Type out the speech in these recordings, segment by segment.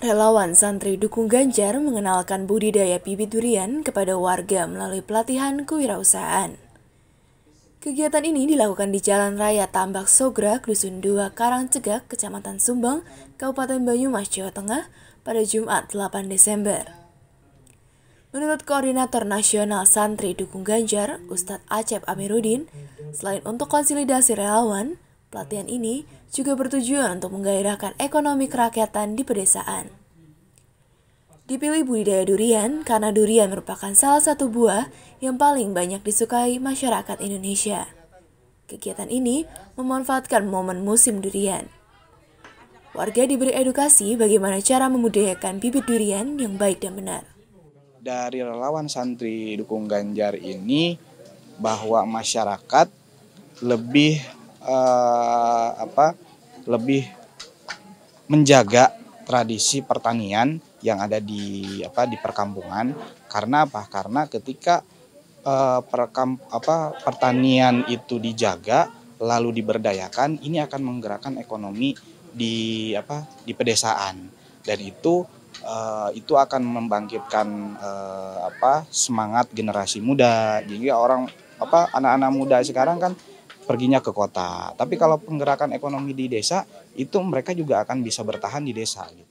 Relawan santri Dukung Ganjar mengenalkan budidaya bibit durian kepada warga melalui pelatihan kewirausahaan. Kegiatan ini dilakukan di Jalan Raya Tambak Sogra, Dusun 2, Karangcegak, Kecamatan Sumbang, Kabupaten Banyumas, Jawa Tengah pada Jumat 8 Desember. Menurut Koordinator Nasional Santri Dukung Ganjar, Ustadz Acep Amiruddin, selain untuk konsolidasi relawan, Pelatihan ini juga bertujuan untuk menggairahkan ekonomi kerakyatan di pedesaan. Dipilih budidaya durian karena durian merupakan salah satu buah yang paling banyak disukai masyarakat Indonesia. Kegiatan ini memanfaatkan momen musim durian. Warga diberi edukasi bagaimana cara memudayakan bibit durian yang baik dan benar. Dari relawan santri dukung Ganjar ini bahwa masyarakat lebih uh, apa lebih menjaga tradisi pertanian yang ada di apa di perkampungan karena apa karena ketika uh, perkam apa pertanian itu dijaga lalu diberdayakan ini akan menggerakkan ekonomi di apa di pedesaan dan itu uh, itu akan membangkitkan uh, apa semangat generasi muda jadi orang apa anak-anak muda sekarang kan perginya ke kota. Tapi kalau penggerakan ekonomi di desa, itu mereka juga akan bisa bertahan di desa. Gitu.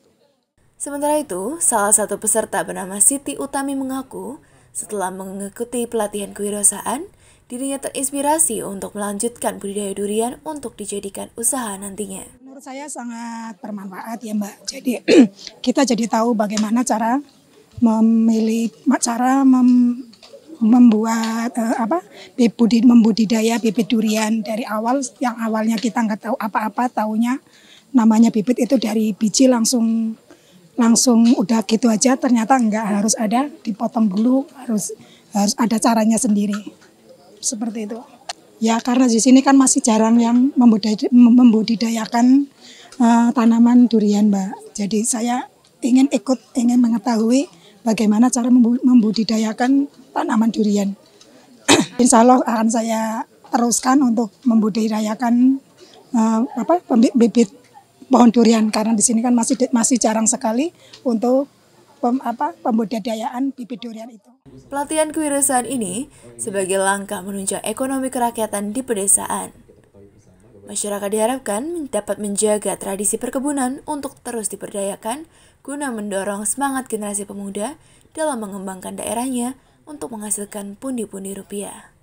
Sementara itu, salah satu peserta bernama Siti Utami mengaku, setelah mengikuti pelatihan kewirausahaan, dirinya terinspirasi untuk melanjutkan budidaya durian untuk dijadikan usaha nantinya. Menurut saya sangat bermanfaat ya Mbak. Jadi kita jadi tahu bagaimana cara memilih cara mem, membuat uh, apa bibudi, membudidaya bibit durian dari awal yang awalnya kita nggak tahu apa-apa taunya namanya bibit itu dari biji langsung langsung udah gitu aja ternyata nggak harus ada dipotong dulu harus harus ada caranya sendiri seperti itu ya karena di sini kan masih jarang yang membudidayakan uh, tanaman durian mbak jadi saya ingin ikut ingin mengetahui bagaimana cara membudidayakan tanaman durian. Insya Allah akan saya teruskan untuk membudidayakan uh, apa bibit pohon durian karena di sini kan masih masih jarang sekali untuk pem, apa pembudidayaan bibit durian itu. Pelatihan kewirausahaan ini sebagai langkah menunjang ekonomi kerakyatan di pedesaan. Masyarakat diharapkan dapat menjaga tradisi perkebunan untuk terus diperdayakan guna mendorong semangat generasi pemuda dalam mengembangkan daerahnya untuk menghasilkan pundi-pundi rupiah.